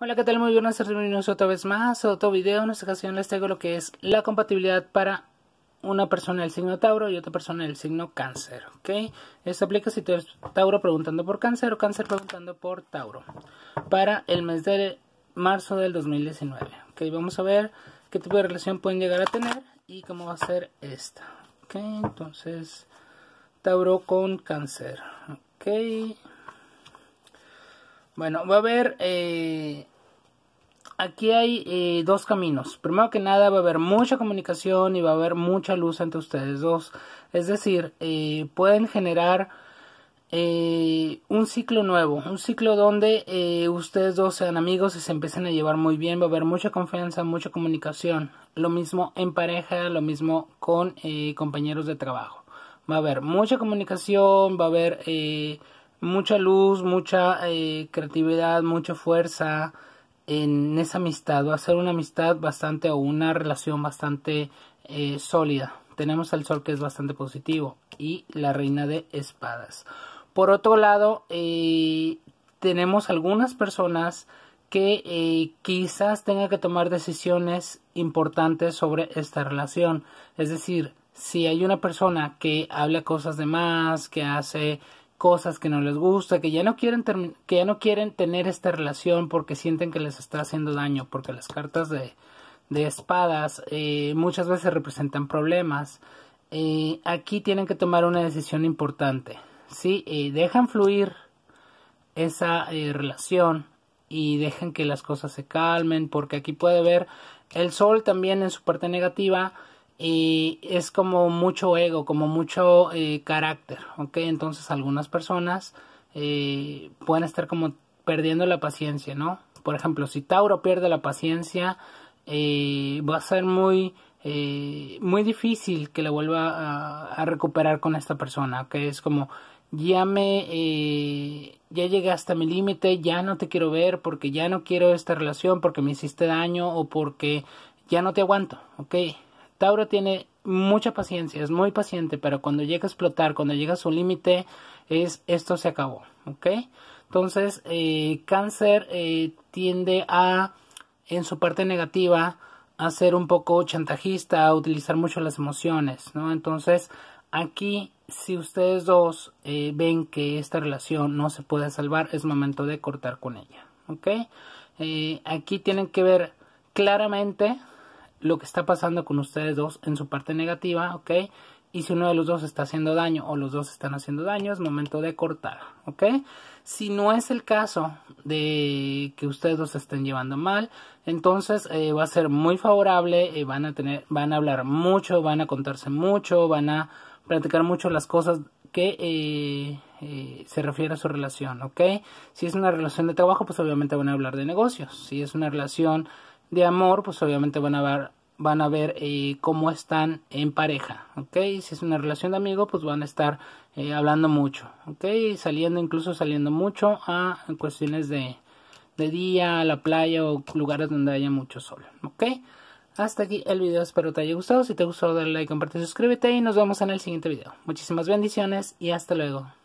Hola, ¿qué tal? Muy buenas tardes, bienvenidos otra vez más a otro video. En esta ocasión les traigo lo que es la compatibilidad para una persona del signo Tauro y otra persona del signo Cáncer, ¿ok? Esto aplica si tú eres Tauro preguntando por Cáncer o Cáncer preguntando por Tauro para el mes de marzo del 2019, ¿ok? Vamos a ver qué tipo de relación pueden llegar a tener y cómo va a ser esta, ¿ok? Entonces, Tauro con Cáncer, ¿ok? Bueno, va a haber... Eh, aquí hay eh, dos caminos. Primero que nada va a haber mucha comunicación y va a haber mucha luz entre ustedes dos. Es decir, eh, pueden generar un ciclo nuevo, un ciclo donde ustedes dos sean amigos y se empiecen a llevar muy bien. Va a haber mucha confianza, mucha comunicación. Lo mismo en pareja, lo mismo con compañeros de trabajo. Va a haber mucha comunicación, va a haber mucha luz, mucha eh, creatividad, mucha fuerza en esa amistad. O hacer una amistad bastante o una relación bastante eh, sólida. Tenemos al sol que es bastante positivo y la reina de espadas. Por otro lado, eh, tenemos algunas personas que quizás tengan que tomar decisiones importantes sobre esta relación. Es decir, si hay una persona que habla cosas de más, que hace cosas que no les gusta, que ya no quieren que ya no quieren tener esta relación porque sienten que les está haciendo daño, porque las cartas de, de espadas eh, muchas veces representan problemas. Eh, aquí tienen que tomar una decisión importante. si eh, dejan fluir esa relación y dejen que las cosas se calmen, porque aquí puede ver el sol también en su parte negativa y es como mucho ego, como mucho eh, carácter, ¿ok? Entonces algunas personas eh, pueden estar como perdiendo la paciencia, ¿no? Por ejemplo, si Tauro pierde la paciencia, eh, va a ser muy, muy difícil que la vuelva a, recuperar con esta persona, que es como ya me ya llegué hasta mi límite, ya no te quiero ver porque ya no quiero esta relación, porque me hiciste daño o porque ya no te aguanto, ¿ok? Tauro tiene mucha paciencia, es muy paciente, pero cuando llega a explotar, cuando llega a su límite, es esto se acabó, ¿ok? Entonces, eh, cáncer eh, tiende a, en su parte negativa, a ser un poco chantajista, a utilizar mucho las emociones, ¿no? Entonces, aquí, si ustedes dos eh, ven que esta relación no se puede salvar, es momento de cortar con ella, ¿ok? aquí tienen que ver claramente lo que está pasando con ustedes dos en su parte negativa, ¿ok? Y si uno de los dos está haciendo daño o los dos están haciendo daño, es momento de cortar, ¿ok? Si no es el caso de que ustedes dos estén llevando mal, entonces eh, va a ser muy favorable, eh, van a tener, van a hablar mucho, van a contarse mucho, van a platicar mucho las cosas que eh, se refiere a su relación, ¿ok? Si es una relación de trabajo, pues obviamente van a hablar de negocios. Si es una relación de amor, pues obviamente van a ver, van a ver eh, cómo están en pareja, ¿ok? Si es una relación de amigo, pues van a estar eh, hablando mucho, ¿ok? Saliendo, incluso saliendo mucho a cuestiones de, de día, a la playa o lugares donde haya mucho sol, ¿ok? Hasta aquí el video, espero te haya gustado. Si te gustó, dale like, comparte, suscríbete y nos vemos en el siguiente video. Muchísimas bendiciones y hasta luego.